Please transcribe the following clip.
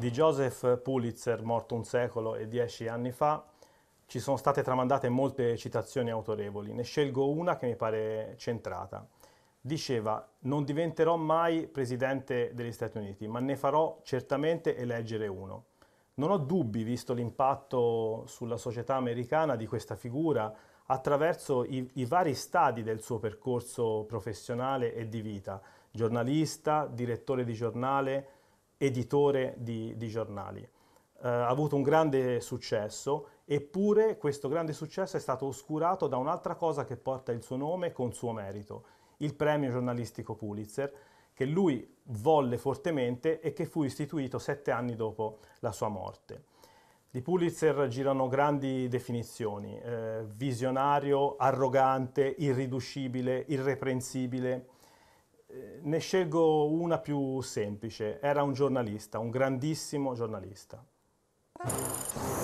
di Joseph Pulitzer, morto un secolo e dieci anni fa, ci sono state tramandate molte citazioni autorevoli. Ne scelgo una che mi pare centrata. Diceva, non diventerò mai presidente degli Stati Uniti, ma ne farò certamente eleggere uno. Non ho dubbi, visto l'impatto sulla società americana di questa figura, attraverso i, i, vari stadi del suo percorso professionale e di vita, giornalista, direttore di giornale, editore di, di giornali. Uh, ha avuto un grande successo, eppure questo grande successo è stato oscurato da un'altra cosa che porta il suo nome con suo merito, il premio giornalistico Pulitzer, che lui volle fortemente e che fu istituito sette anni dopo la sua morte. Di Pulitzer girano grandi definizioni, eh, visionario, arrogante, irriducibile, irreprensibile, eh, ne scelgo una più semplice. Era un giornalista, un grandissimo giornalista.